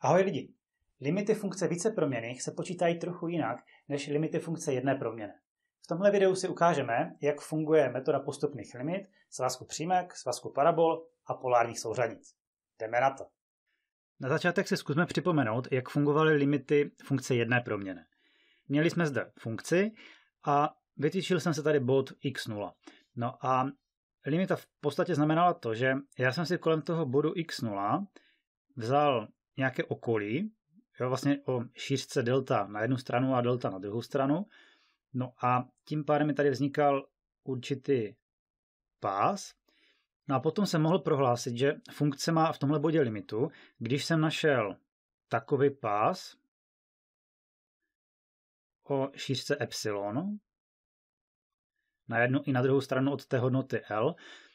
Ahoj lidi! Limity funkce více proměných se počítají trochu jinak než limity funkce jedné proměny. V tomhle videu si ukážeme, jak funguje metoda postupných limit, svazku přímek, svazku parabol a polárních souřadnic. Jdeme na to! Na začátek si zkusme připomenout, jak fungovaly limity funkce jedné proměny. Měli jsme zde funkci a vytýčil jsem se tady bod x0. No a limita v podstatě znamenala to, že já jsem si kolem toho bodu x0 vzal nějaké okolí, jo, vlastně o šířce delta na jednu stranu a delta na druhou stranu. No a tím pádem mi tady vznikal určitý pás. No a potom jsem mohl prohlásit, že funkce má v tomhle bodě limitu. Když jsem našel takový pás o šířce epsilon, na jednu i na druhou stranu od té hodnoty L,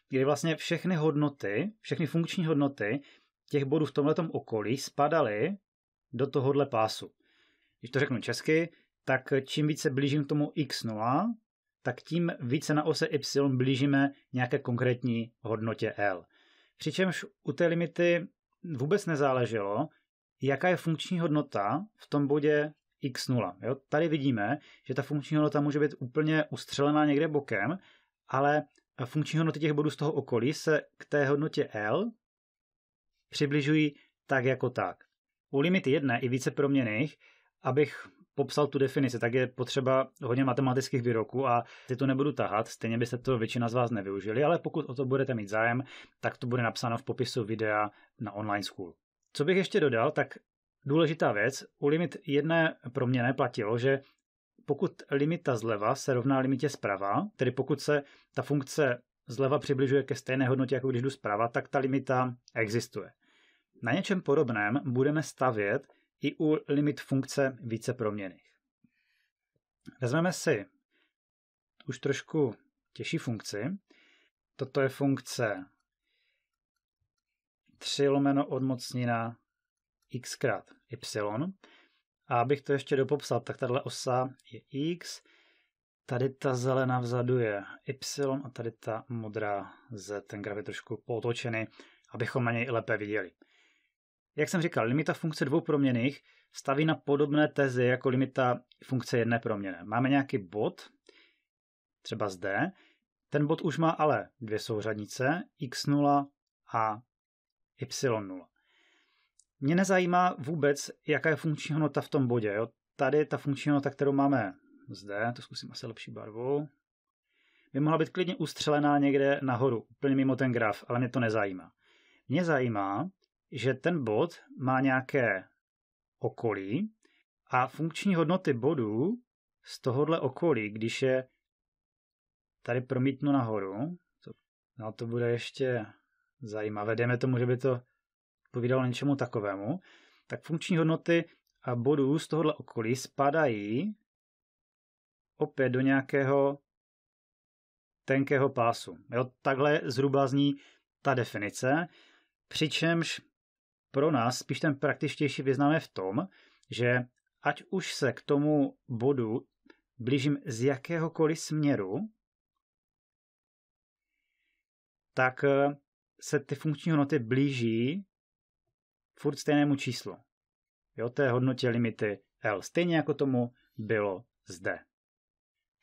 kdy vlastně všechny hodnoty, všechny funkční hodnoty těch bodů v tomhletom okolí spadaly do tohohle pásu. Když to řeknu česky, tak čím více blížím k tomu x0, tak tím více na ose y blížíme nějaké konkrétní hodnotě L. Přičemž u té limity vůbec nezáleželo, jaká je funkční hodnota v tom bodě x0. Jo? Tady vidíme, že ta funkční hodnota může být úplně ustřelená někde bokem, ale funkční hodnoty těch bodů z toho okolí se k té hodnotě L přibližují tak jako tak. U limity jedné i více proměných, abych popsal tu definici, tak je potřeba hodně matematických výroků a ty to nebudu tahat, stejně byste to většina z vás nevyužili, ale pokud o to budete mít zájem, tak to bude napsáno v popisu videa na online school. Co bych ještě dodal, tak důležitá věc, u limit jedné proměné platilo, že pokud limita zleva se rovná limitě zprava, tedy pokud se ta funkce zleva přibližuje ke stejné hodnotě, jako když jdu zprava, tak ta limita existuje. Na něčem podobném budeme stavět i u limit funkce více proměných. Vezmeme si už trošku těžší funkci. Toto je funkce 3 lomeno odmocnina x krát y. A abych to ještě dopopsal, tak tahle osa je x, tady ta zelená vzadu je y a tady ta modrá z. Ten graf je trošku potočený, abychom na něj lépe viděli. Jak jsem říkal, limita funkce dvou proměných staví na podobné teze jako limita funkce jedné proměny. Máme nějaký bod, třeba zde, ten bod už má ale dvě souřadnice, x0 a y0. Mě nezajímá vůbec, jaká je funkční hodnota v tom bodě. Jo? Tady ta funkční hodnota, kterou máme zde, to zkusím asi lepší barvou, by mohla být klidně ustřelená někde nahoru, úplně mimo ten graf, ale mě to nezajímá. Mě zajímá, že ten bod má nějaké okolí a funkční hodnoty bodů z tohohle okolí, když je tady promítnu nahoru, to, no to bude ještě zajímavé, dejme tomu, že by to povídalo něčemu takovému, tak funkční hodnoty a bodů z tohohle okolí spadají opět do nějakého tenkého pásu. Jo, takhle zhruba zní ta definice, přičemž pro nás spíš ten praktičtější význam je v tom, že ať už se k tomu bodu blížím z jakéhokoliv směru, tak eh, se ty funkční hodnoty blíží furt stejnému číslu. Jo, té hodnotě limity L, stejně jako tomu bylo zde.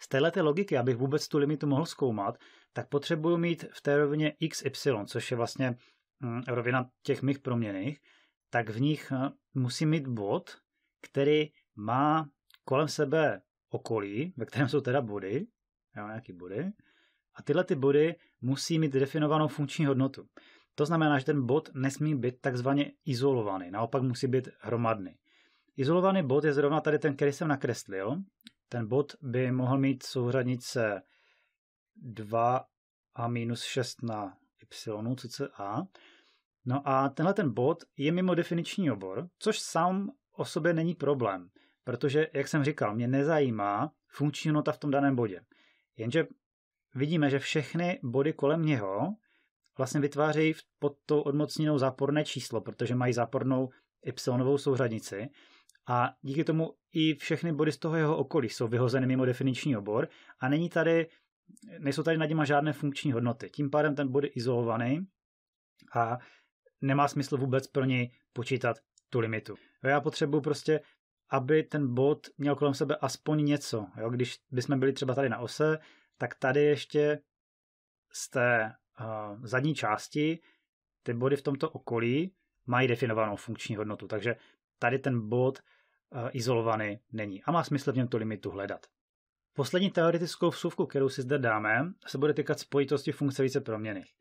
Z této logiky, abych vůbec tu limitu mohl zkoumat, tak potřebuju mít v té rovině x, y, což je vlastně Mm, rovina těch mých proměných, tak v nich eh, musím mít bod, který má kolem sebe okolí, ve kterém jsou teda body, jo, nějaký body, a tyhle ty body musí mít definovanou funkční hodnotu. To znamená, že ten bod nesmí být takzvaně izolovaný, naopak musí být hromadný. Izolovaný bod je zrovna tady ten, který jsem nakreslil. Ten bod by mohl mít souřadnice 2 a minus 6 na y, cca. No a tenhle ten bod je mimo definiční obor, což sám o sobě není problém, protože, jak jsem říkal, mě nezajímá funkční nota v tom daném bodě. Jenže vidíme, že všechny body kolem něho vlastně vytvářejí pod tou odmocněnou záporné číslo, protože mají zápornou y souřadnici a díky tomu i všechny body z toho jeho okolí jsou vyhozeny mimo definiční obor a není tady nejsou tady nad nima žádné funkční hodnoty. Tím pádem ten bod je izolovaný a nemá smysl vůbec pro něj počítat tu limitu. Já potřebuji prostě, aby ten bod měl kolem sebe aspoň něco. Jo? Když bychom byli třeba tady na ose, tak tady ještě z té uh, zadní části ty body v tomto okolí mají definovanou funkční hodnotu, takže tady ten bod uh, izolovaný není a má smysl v něm tu limitu hledat. Poslední teoretickou vsuvku, kterou si zde dáme, se bude týkat spojitosti funkce více proměných.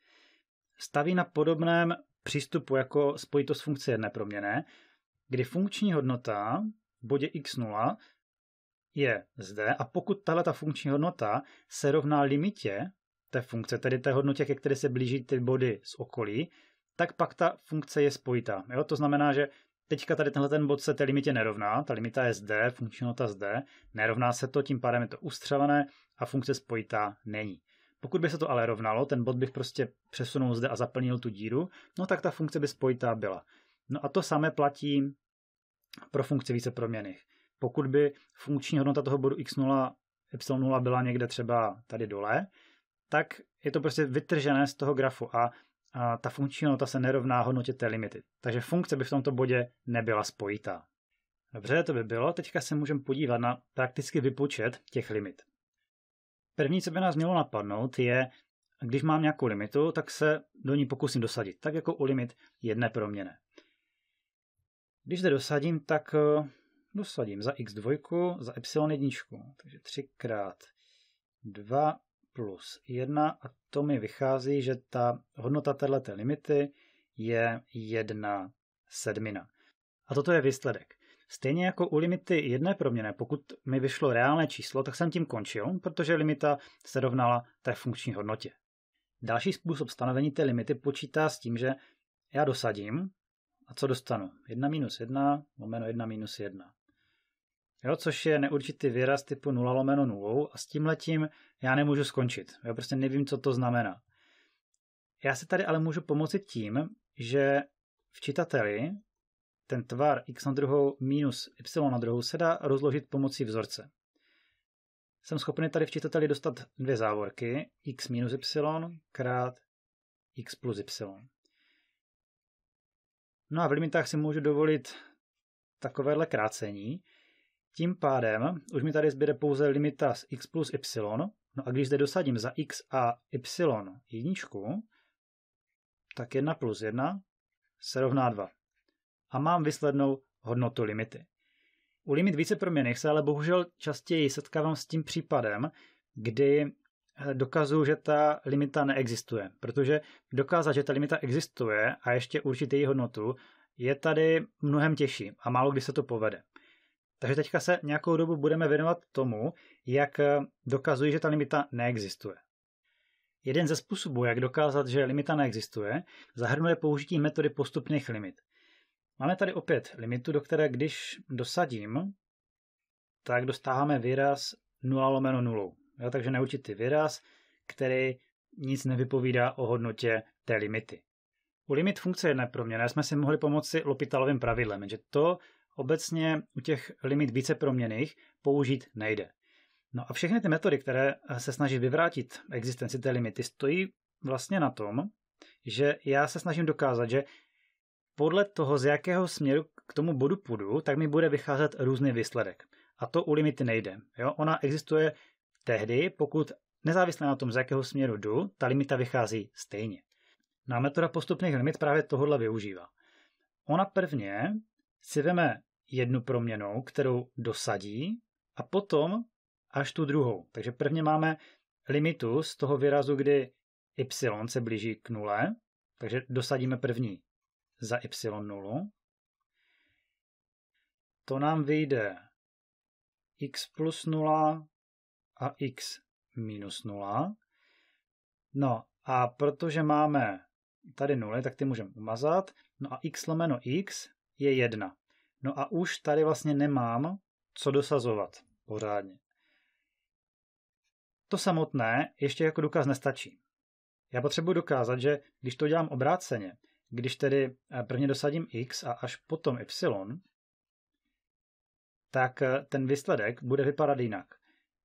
Staví na podobném přístupu jako spojitost funkce jedné proměné, kdy funkční hodnota v bodě x0 je zde a pokud tahle ta funkční hodnota se rovná limitě té funkce, tedy té hodnotě, ke které se blíží ty body z okolí, tak pak ta funkce je spojitá. Jo? To znamená, že Teďka tady tenhle ten bod se té limitě nerovná, ta limita je zde, funkční hodnota zde, nerovná se to, tím pádem je to ustřelené a funkce spojitá není. Pokud by se to ale rovnalo, ten bod bych prostě přesunul zde a zaplnil tu díru, no tak ta funkce by spojitá byla. No a to samé platí pro funkci více proměných. Pokud by funkční hodnota toho bodu x0, y0 byla někde třeba tady dole, tak je to prostě vytržené z toho grafu a a ta funkční nota se nerovná hodnotě té limity. Takže funkce by v tomto bodě nebyla spojitá. Dobře, to by bylo. Teďka se můžeme podívat na prakticky vypočet těch limit. První, co by nás mělo napadnout, je, když mám nějakou limitu, tak se do ní pokusím dosadit, tak jako u limit jedné proměny. Když zde dosadím, tak eh, dosadím za x2, za y1, takže 3 x 2 plus 1 a to mi vychází, že ta hodnota této limity je 1 sedmina. A toto je výsledek. Stejně jako u limity jedné proměny, pokud mi vyšlo reálné číslo, tak jsem tím končil, protože limita se rovnala té funkční hodnotě. Další způsob stanovení té limity počítá s tím, že já dosadím a co dostanu? 1 minus 1 lomeno 1 minus 1 jo, což je neurčitý výraz typu 0 lomeno 0 a s tím letím já nemůžu skončit. Já prostě nevím, co to znamená. Já se tady ale můžu pomoci tím, že v čitateli ten tvar x na druhou minus y na druhou se dá rozložit pomocí vzorce. Jsem schopný tady v čitateli dostat dvě závorky, x minus y krát x plus y. No a v limitách si můžu dovolit takovéhle krácení, tím pádem už mi tady zbyde pouze limita z x plus y. No a když zde dosadím za x a y jedničku, tak 1 plus 1 se rovná 2. A mám výslednou hodnotu limity. U limit více proměných se ale bohužel častěji setkávám s tím případem, kdy eh, dokazuju, že ta limita neexistuje. Protože dokázat, že ta limita existuje a ještě určitý její hodnotu, je tady mnohem těžší a málo kdy se to povede. Takže teďka se nějakou dobu budeme věnovat tomu, jak eh, dokazují, že ta limita neexistuje. Jeden ze způsobů, jak dokázat, že limita neexistuje, zahrnuje použití metody postupných limit. Máme tady opět limitu, do které když dosadím, tak dostáváme výraz 0 lomeno 0. Jo, takže neurčitý výraz, který nic nevypovídá o hodnotě té limity. U limit funkce jedné proměny jsme si mohli pomoci Lopitalovým pravidlem, že to, obecně u těch limit více proměných použít nejde. No a všechny ty metody, které se snaží vyvrátit existenci té limity, stojí vlastně na tom, že já se snažím dokázat, že podle toho, z jakého směru k tomu bodu půjdu, tak mi bude vycházet různý výsledek. A to u limity nejde. Jo? Ona existuje tehdy, pokud nezávisle na tom, z jakého směru jdu, ta limita vychází stejně. Na metoda postupných limit právě tohle využívá. Ona prvně si veme jednu proměnou, kterou dosadí a potom až tu druhou. Takže prvně máme limitu z toho výrazu, kdy y se blíží k nule, takže dosadíme první za y nulu. To nám vyjde x plus 0 a x minus 0. No a protože máme tady nuly, tak ty můžeme umazat. No a x lomeno x je 1. No a už tady vlastně nemám co dosazovat pořádně. To samotné ještě jako důkaz nestačí. Já potřebuji dokázat, že když to dělám obráceně, když tedy eh, prvně dosadím x a až potom y, tak eh, ten výsledek bude vypadat jinak.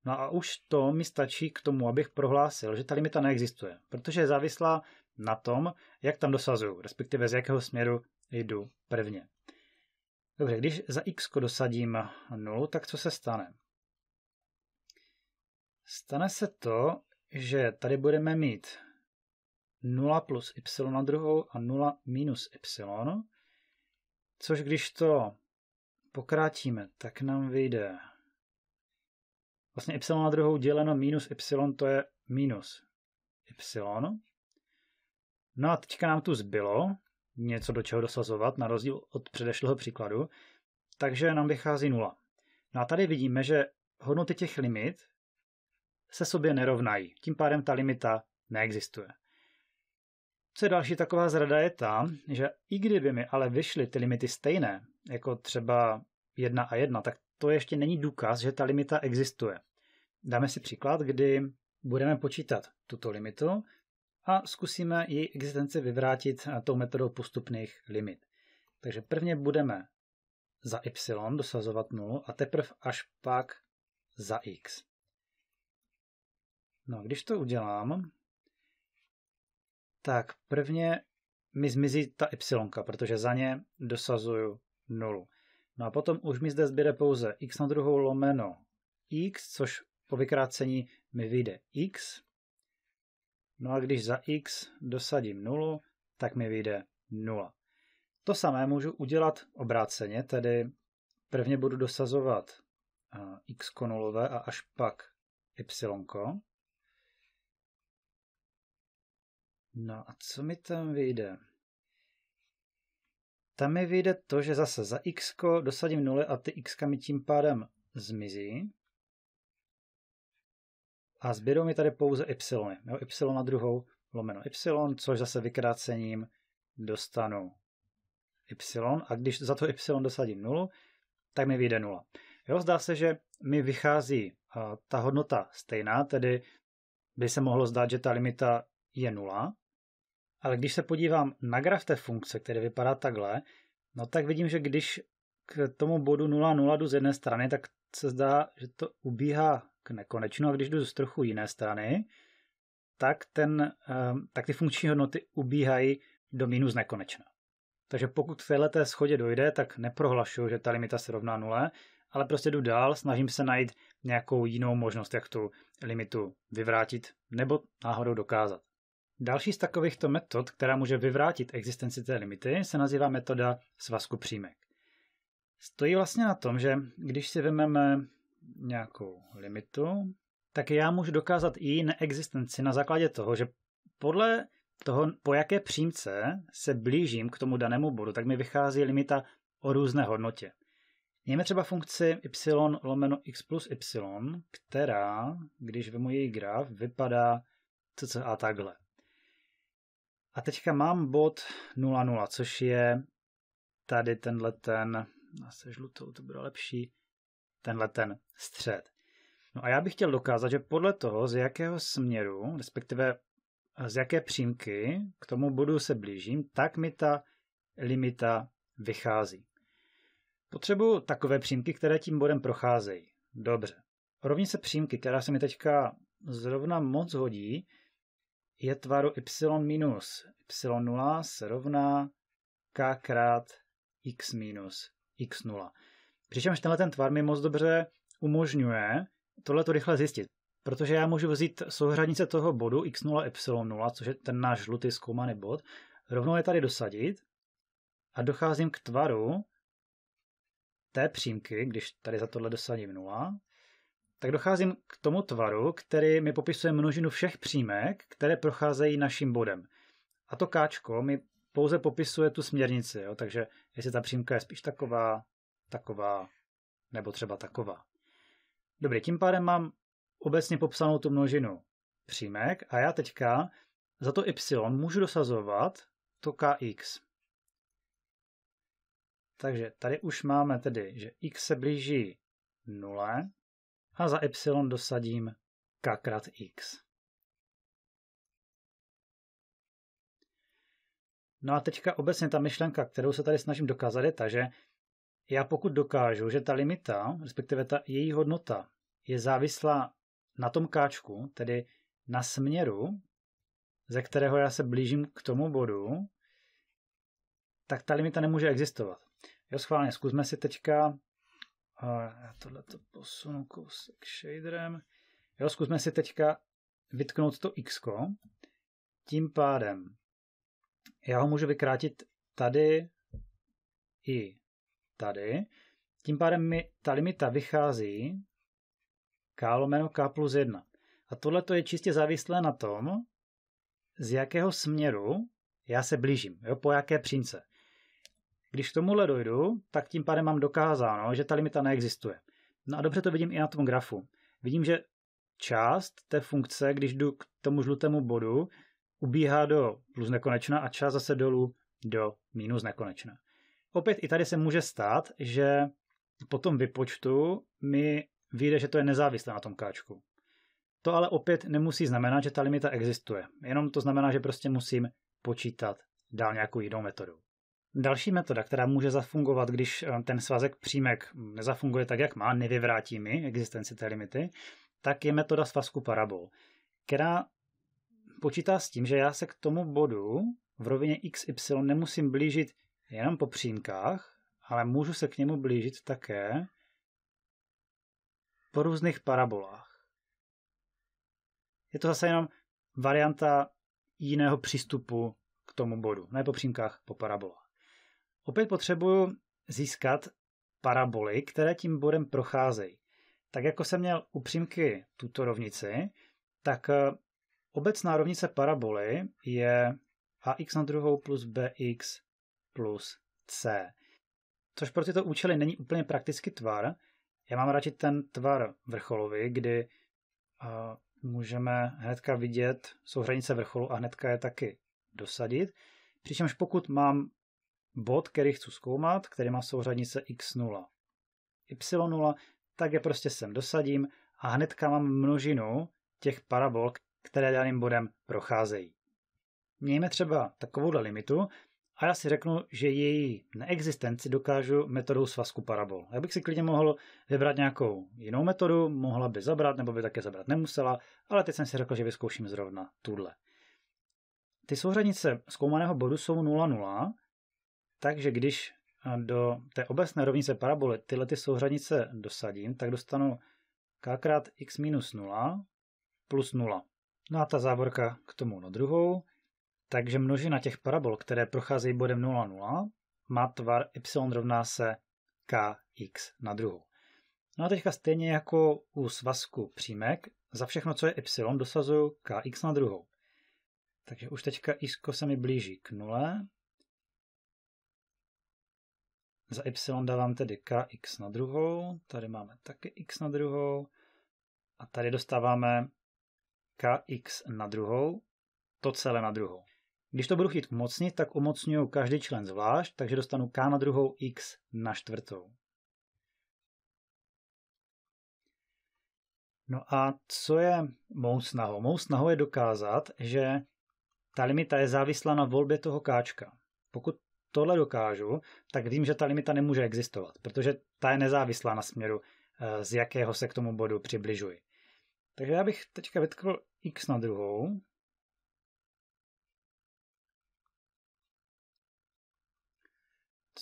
No a už to mi stačí k tomu, abych prohlásil, že ta limita neexistuje, protože je závislá na tom, jak tam dosazuju, respektive z jakého směru jdu prvně. Dobře, když za x dosadím 0, tak co se stane? Stane se to, že tady budeme mít 0 plus y na druhou a 0 minus y, což když to pokrátíme, tak nám vyjde vlastně y na druhou děleno minus y, to je minus y. No a teďka nám tu zbylo, něco do čeho dosazovat, na rozdíl od předešlého příkladu, takže nám vychází nula. No a tady vidíme, že hodnoty těch limit se sobě nerovnají, tím pádem ta limita neexistuje. Co je další taková zrada je ta, že i kdyby mi ale vyšly ty limity stejné, jako třeba 1 a 1, tak to ještě není důkaz, že ta limita existuje. Dáme si příklad, kdy budeme počítat tuto limitu, a zkusíme její existenci vyvrátit tou metodou postupných limit. Takže prvně budeme za y dosazovat 0 a teprve až pak za x. No a když to udělám, tak prvně mi zmizí ta y, protože za ně dosazuju 0. No a potom už mi zde zbyde pouze x na druhou lomeno x, což po vykrácení mi vyjde x No a když za x dosadím 0, tak mi vyjde 0. To samé můžu udělat obráceně, tedy prvně budu dosazovat x nulové a až pak y. -ko. No a co mi tam vyjde? Tam mi vyjde to, že zase za x dosadím 0 a ty x mi tím pádem zmizí. A zbydou mi tady pouze y. Jo, y na druhou lomeno y, což zase vykrácením dostanu y. A když za to y dosadím nulu, tak mi vyjde nula. Jo, zdá se, že mi vychází ta hodnota stejná, tedy by se mohlo zdát, že ta limita je nula. Ale když se podívám na graf té funkce, který vypadá takhle, no tak vidím, že když k tomu bodu 0,0 jdu z jedné strany, tak se zdá, že to ubíhá k nekonečnu. A když jdu z trochu jiné strany, tak, ten, eh, tak ty funkční hodnoty ubíhají do minus nekonečna. Takže pokud v této schodě dojde, tak neprohlašuju, že ta limita se rovná nule, ale prostě jdu dál, snažím se najít nějakou jinou možnost, jak tu limitu vyvrátit nebo náhodou dokázat. Další z takovýchto metod, která může vyvrátit existenci té limity, se nazývá metoda svazku přímek. Stojí vlastně na tom, že když si vezmeme nějakou limitu, tak já můžu dokázat i neexistenci na základě toho, že podle toho, po jaké přímce se blížím k tomu danému bodu, tak mi vychází limita o různé hodnotě. Mějme třeba funkci y lomeno x plus y, která, když vemu její graf, vypadá a takhle. A teďka mám bod 0,0, což je tady tenhle ten, se žlutou, to bude lepší, tenhle ten střed. No a já bych chtěl dokázat, že podle toho, z jakého směru, respektive eh, z jaké přímky k tomu bodu se blížím, tak mi ta limita vychází. Potřebuju takové přímky, které tím bodem procházejí. Dobře. Rovně se přímky, která se mi teďka zrovna moc hodí, je tvaru y minus. y0 se rovná k krát x minus x0. Přičemž tenhle ten tvar mi moc dobře umožňuje tohle to rychle zjistit. Protože já můžu vzít souhranice toho bodu x0, y0, což je ten náš žlutý zkoumaný bod, rovnou je tady dosadit a docházím k tvaru té přímky, když tady za tohle dosadím 0, tak docházím k tomu tvaru, který mi popisuje množinu všech přímek, které procházejí naším bodem. A to káčko mi pouze popisuje tu směrnici, jo? takže jestli ta přímka je spíš taková, taková, nebo třeba taková. Dobře, tím pádem mám obecně popsanou tu množinu přímek a já teďka za to y můžu dosazovat to kx. Takže tady už máme tedy, že x se blíží 0 a za y dosadím k krát x. No a teďka obecně ta myšlenka, kterou se tady snažím dokázat, je ta, že já pokud dokážu, že ta limita, respektive ta její hodnota, je závislá na tom káčku, tedy na směru, ze kterého já se blížím k tomu bodu, tak ta limita nemůže existovat. Jo, schválně, zkusme si teďka, já tohle to posunu kousek shaderem, jo, zkusme si teďka vytknout to x, tím pádem já ho můžu vykrátit tady i tady. Tím pádem mi ta limita vychází k lomeno k plus 1. A tohle to je čistě závislé na tom, z jakého směru já se blížím, jo, po jaké přince. Když k tomuhle dojdu, tak tím pádem mám dokázáno, že ta limita neexistuje. No a dobře to vidím i na tom grafu. Vidím, že část té funkce, když jdu k tomu žlutému bodu, ubíhá do plus nekonečna a část zase dolů do minus nekonečna opět i tady se může stát, že po tom vypočtu mi vyjde, že to je nezávislé na tom káčku. To ale opět nemusí znamenat, že ta limita existuje. Jenom to znamená, že prostě musím počítat dál nějakou jinou metodu. Další metoda, která může zafungovat, když eh, ten svazek přímek nezafunguje tak, jak má, nevyvrátí mi existenci té limity, tak je metoda svazku parabol, která počítá s tím, že já se k tomu bodu v rovině x, y nemusím blížit jenom po přímkách, ale můžu se k němu blížit také po různých parabolách. Je to zase jenom varianta jiného přístupu k tomu bodu. Ne po přímkách, po parabolách. Opět potřebuju získat paraboly, které tím bodem procházejí. Tak jako jsem měl u přímky tuto rovnici, tak eh, obecná rovnice paraboly je ax na druhou plus bx plus C. Což pro tyto účely není úplně prakticky tvar. Já mám radši ten tvar vrcholový, kdy uh, můžeme hnedka vidět, souhranice vrcholu a hnedka je taky dosadit. Přičemž pokud mám bod, který chci zkoumat, který má souhranice x0, y0, tak je prostě sem dosadím a hnedka mám množinu těch parabol, které daným bodem procházejí. Mějme třeba takovouhle limitu, a já si řeknu, že její neexistenci dokážu metodou svazku parabol. Já bych si klidně mohl vybrat nějakou jinou metodu, mohla by zabrat nebo by také zabrat nemusela, ale teď jsem si řekl, že vyzkouším zrovna tuhle. Ty souřadnice zkoumaného bodu jsou 0,0, takže když do té obecné rovnice paraboly tyhle ty souřadnice dosadím, tak dostanu k krát x minus 0 plus 0. No a ta závorka k tomu na druhou takže množina těch parabol, které procházejí bodem 0, 0, má tvar y rovná se kx na druhou. No a teďka stejně jako u svazku přímek, za všechno, co je y, dosazuju kx na druhou. Takže už teďka isko se mi blíží k nule. Za y dávám tedy kx na druhou, tady máme také x na druhou a tady dostáváme kx na druhou, to celé na druhou. Když to budu chtít umocnit, tak umocňuju každý člen zvlášť, takže dostanu k na druhou x na čtvrtou. No a co je mou snahou? Mou snahou je dokázat, že ta limita je závislá na volbě toho káčka. Pokud tohle dokážu, tak vím, že ta limita nemůže existovat, protože ta je nezávislá na směru, eh, z jakého se k tomu bodu přibližuji. Takže já bych teďka vytkl x na druhou,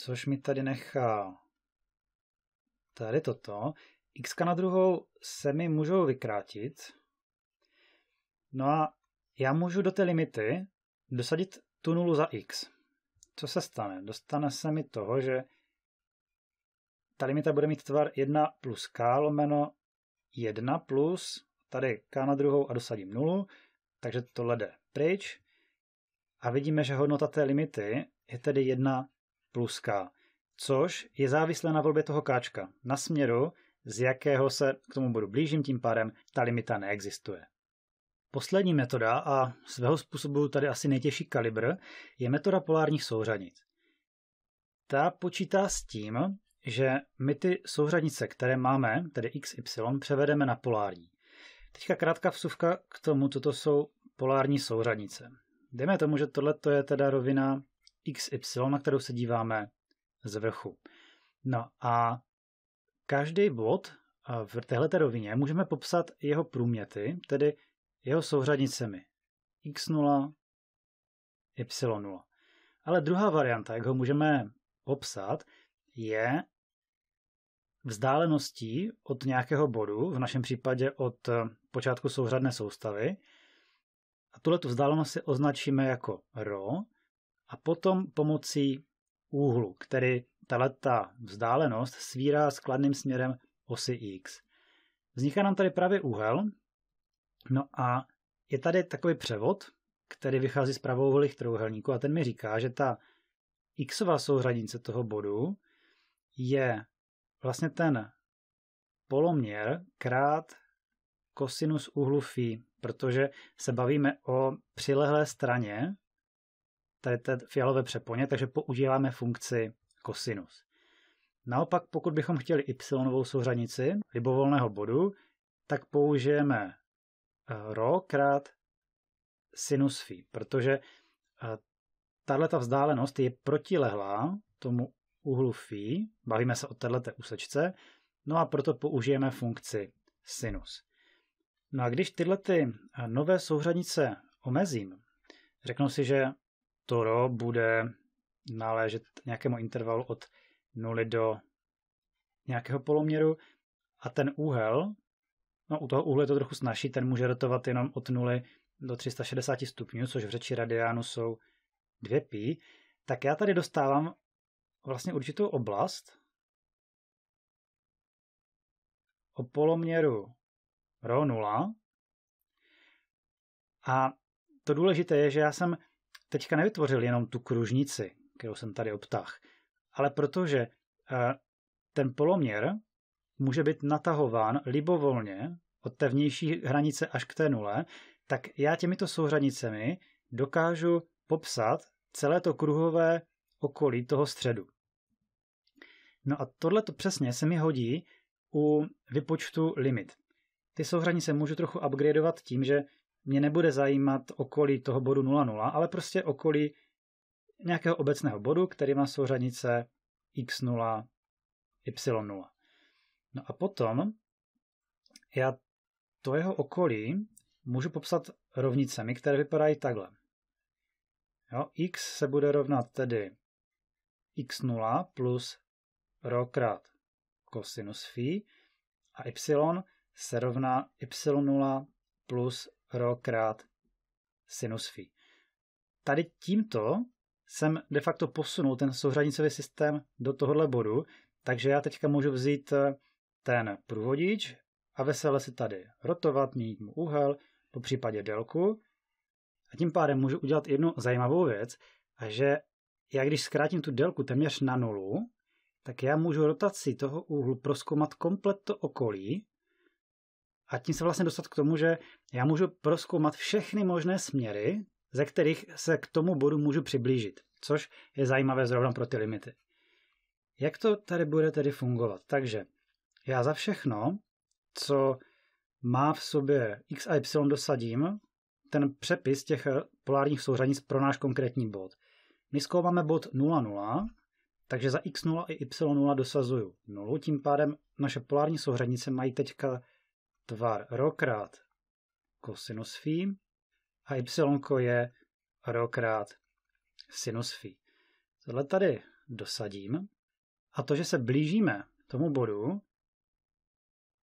což mi tady nechá tady toto. x na druhou se mi můžou vykrátit. No a já můžu do té limity dosadit tu nulu za x. Co se stane? Dostane se mi toho, že ta limita bude mít tvar 1 plus k lomeno 1 plus, tady k na druhou a dosadím nulu, takže tohle jde pryč. A vidíme, že hodnota té limity je tedy 1 plus K, což je závislé na volbě toho Kčka, na směru, z jakého se k tomu bodu blížím, tím pádem ta limita neexistuje. Poslední metoda a svého způsobu tady asi nejtěžší kalibr je metoda polárních souřadnic. Ta počítá s tím, že my ty souřadnice, které máme, tedy x, y, převedeme na polární. Teďka krátká vsuvka k tomu, co to jsou polární souřadnice. Jdeme tomu, že tohle je teda rovina XY, na kterou se díváme z vrchu. No a každý bod v této rovině můžeme popsat jeho průměty, tedy jeho souřadnicemi x0, y0. Ale druhá varianta, jak ho můžeme popsat, je vzdáleností od nějakého bodu, v našem případě od počátku souřadné soustavy. A tuhle tu vzdálenost si označíme jako ρ a potom pomocí úhlu, který ta vzdálenost svírá s kladným směrem osy x. Vzniká nám tady právě úhel, no a je tady takový převod, který vychází z pravouhlých trojúhelníku a ten mi říká, že ta xová souřadnice toho bodu je vlastně ten poloměr krát kosinus úhlu phi, protože se bavíme o přilehlé straně tady té fialové přeponě, takže používáme funkci kosinus. Naopak, pokud bychom chtěli y souřadnici libovolného bodu, tak použijeme ρ eh, krát sinus phi, protože eh, tahle ta vzdálenost je protilehlá tomu úhlu phi, bavíme se o této úsečce, no a proto použijeme funkci sinus. No a když tyhle ty eh, nové souřadnice omezím, řeknu si, že Toro bude náležet nějakému intervalu od nuly do nějakého poloměru a ten úhel, no u toho úhlu je to trochu snažší, ten může rotovat jenom od nuly do 360 stupňů, což v řeči radiánu jsou 2 pi, tak já tady dostávám vlastně určitou oblast o poloměru ρ0 a to důležité je, že já jsem teďka nevytvořil jenom tu kružnici, kterou jsem tady obtah, ale protože eh, ten poloměr může být natahován libovolně od té vnější hranice až k té nule, tak já těmito souřadnicemi dokážu popsat celé to kruhové okolí toho středu. No a tohle to přesně se mi hodí u vypočtu limit. Ty souhranice můžu trochu upgradeovat tím, že mě nebude zajímat okolí toho bodu 0,0, ale prostě okolí nějakého obecného bodu, který má souřadnice x0, y0. No a potom já to jeho okolí můžu popsat rovnicemi, které vypadají takhle. Jo, x se bude rovnat tedy x0 plus rho krát kosinus phi a y se rovná y0 plus rho krát sinus phi. Tady tímto jsem de facto posunul ten souřadnicový systém do tohohle bodu, takže já teďka můžu vzít eh, ten průvodič a vesele si tady rotovat, měnit mu úhel, po případě délku. A tím pádem můžu udělat jednu zajímavou věc, a že já když zkrátím tu délku téměř na nulu, tak já můžu rotací toho úhlu proskoumat komplet to okolí a tím se vlastně dostat k tomu, že já můžu proskoumat všechny možné směry, ze kterých se k tomu bodu můžu přiblížit, což je zajímavé zrovna pro ty limity. Jak to tady bude tedy fungovat? Takže já za všechno, co má v sobě x a y dosadím, ten přepis těch polárních souřadnic pro náš konkrétní bod. My zkoumáme bod 0,0, takže za x0 i y0 dosazuju 0, tím pádem naše polární souřadnice mají teďka tvar rho krát kosinus phi a y je rokrát krát sinus phi. Tohle tady dosadím a to, že se blížíme tomu bodu,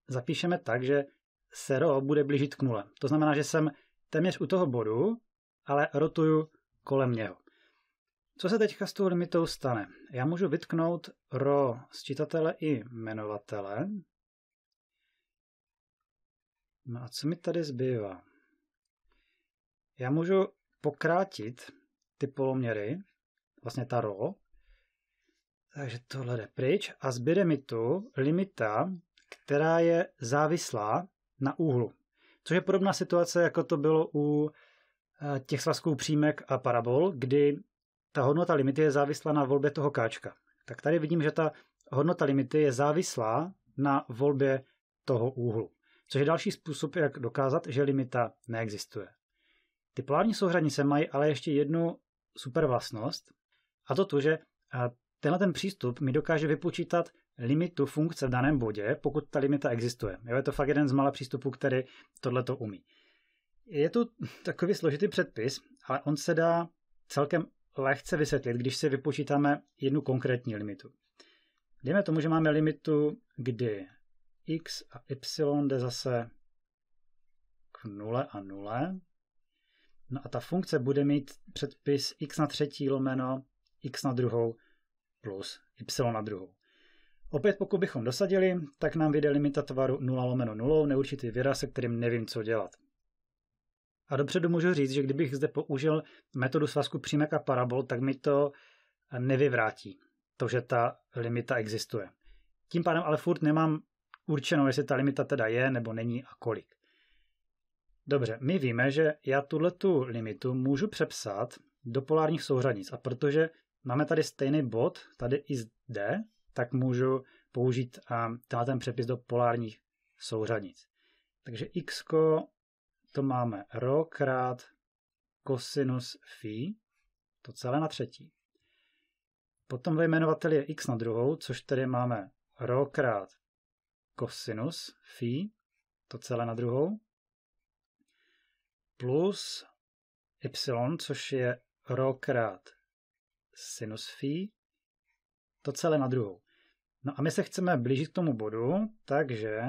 zapíšeme tak, že se ro bude blížit k nule. To znamená, že jsem téměř u toho bodu, ale rotuju kolem něho. Co se teďka s tou limitou stane? Já můžu vytknout ro sčítatele i jmenovatele, No a co mi tady zbývá? Já můžu pokrátit ty poloměry, vlastně ta ro, takže tohle jde pryč a zbyde mi tu limita, která je závislá na úhlu. Což je podobná situace, jako to bylo u eh, těch svazků přímek a parabol, kdy ta hodnota limity je závislá na volbě toho káčka. Tak tady vidím, že ta hodnota limity je závislá na volbě toho úhlu což je další způsob, jak dokázat, že limita neexistuje. Ty polární souhranice mají ale ještě jednu super vlastnost, a to tu, že tenhle ten přístup mi dokáže vypočítat limitu funkce v daném bodě, pokud ta limita existuje. Jo, je to fakt jeden z mála přístupů, který tohle to umí. Je tu takový složitý předpis, ale on se dá celkem lehce vysvětlit, když si vypočítáme jednu konkrétní limitu. Dejme tomu, že máme limitu, kdy x a y jde zase k 0 a 0. No a ta funkce bude mít předpis x na třetí lomeno x na druhou plus y na druhou. Opět pokud bychom dosadili, tak nám vyjde limita tvaru 0 lomeno 0, neurčitý výraz, se kterým nevím, co dělat. A dopředu můžu říct, že kdybych zde použil metodu svazku přímek a parabol, tak mi to nevyvrátí to, že ta limita existuje. Tím pádem ale furt nemám určeno, jestli ta limita teda je nebo není a kolik. Dobře, my víme, že já tuhle tu limitu můžu přepsat do polárních souřadnic a protože máme tady stejný bod, tady i zde, tak můžu použít tenhle ten přepis do polárních souřadnic. Takže x to máme rho krát kosinus phi, to celé na třetí. Potom ve jmenovateli je x na druhou, což tedy máme rho krát kosinus phi, to celé na druhou, plus y, což je rho krát sinus phi, to celé na druhou. No a my se chceme blížit k tomu bodu, takže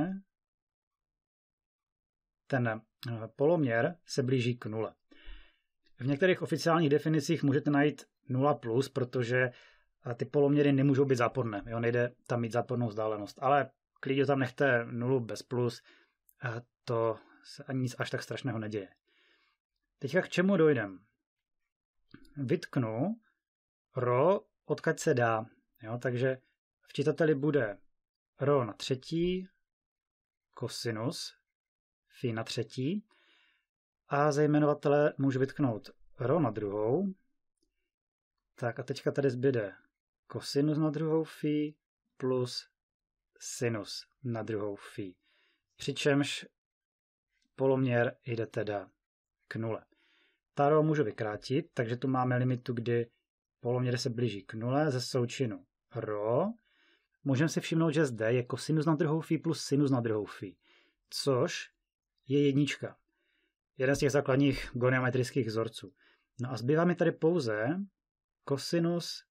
ten eh, poloměr se blíží k nule. V některých oficiálních definicích můžete najít 0 plus, protože eh, ty poloměry nemůžou být záporné. Jo, nejde tam mít zápornou vzdálenost. Ale klidně tam nechte nulu bez plus, a to ani nic až tak strašného neděje. Teď k čemu dojdem? Vytknu ro, odkaď se dá. Jo? Takže v čitateli bude ro na třetí, kosinus, fi na třetí a ze jmenovatele můžu vytknout ro na druhou. Tak a teďka tady zbyde kosinus na druhou fi plus sinus na druhou fi. Přičemž poloměr jde teda k nule. Taro můžu vykrátit, takže tu máme limitu, kdy poloměr se blíží k nule ze součinu ρ. Můžeme si všimnout, že zde je kosinus na druhou fi plus sinus na druhou fi, což je jednička. Jeden z těch základních goniometrických vzorců. No a zbývá mi tady pouze kosinus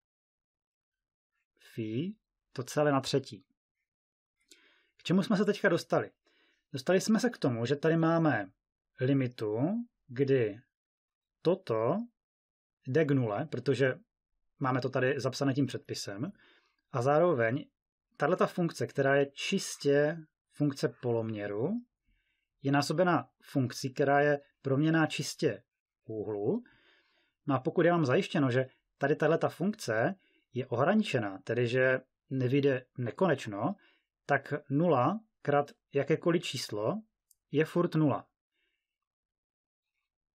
fi, to celé na třetí. K čemu jsme se teďka dostali? Dostali jsme se k tomu, že tady máme limitu, kdy toto jde k nule, protože máme to tady zapsané tím předpisem, a zároveň tahle ta funkce, která je čistě funkce poloměru, je násobena funkcí, která je proměná čistě úhlu. No a pokud já mám zajištěno, že tady tahle ta funkce je ohraničená, tedy že nevyjde nekonečno, tak 0 krát jakékoliv číslo je furt 0.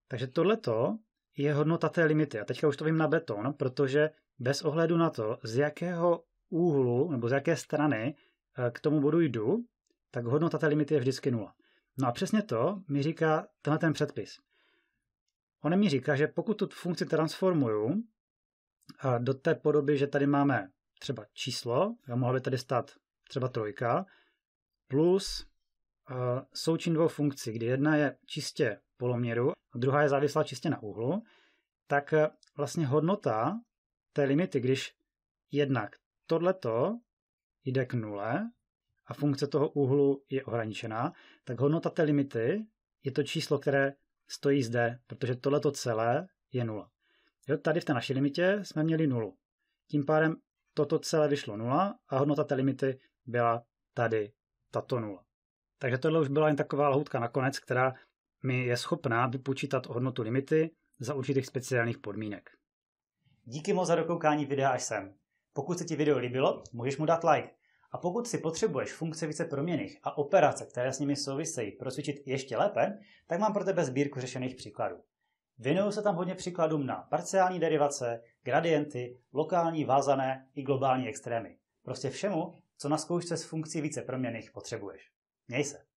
Takže tohleto je hodnota té limity. A teďka už to vím na beton, protože bez ohledu na to, z jakého úhlu nebo z jaké strany eh, k tomu bodu jdu, tak hodnota té limity je vždycky 0. No a přesně to mi říká tenhle ten předpis. On mi říká, že pokud tu funkci transformuju eh, do té podoby, že tady máme třeba číslo, mohla by tady stát třeba trojka, plus eh, součin dvou funkcí, kdy jedna je čistě poloměru a druhá je závislá čistě na úhlu, tak eh, vlastně hodnota té limity, když jednak tohleto jde k nule a funkce toho úhlu je ohraničená, tak hodnota té limity je to číslo, které stojí zde, protože tohleto celé je nula. Jo, tady v té naší limitě jsme měli nulu. Tím pádem toto celé vyšlo nula a hodnota té limity byla tady tato nula. Takže tohle už byla jen taková na nakonec, která mi je schopná vypočítat hodnotu limity za určitých speciálních podmínek. Díky moc za dokoukání videa až sem. Pokud se ti video líbilo, můžeš mu dát like. A pokud si potřebuješ funkce více proměných a operace, které s nimi souvisejí, prosvědčit ještě lépe, tak mám pro tebe sbírku řešených příkladů. Věnuju se tam hodně příkladům na parciální derivace, gradienty, lokální, vázané i globální extrémy. Prostě všemu, co na zkoušce s funkcí více proměných potřebuješ. Měj se.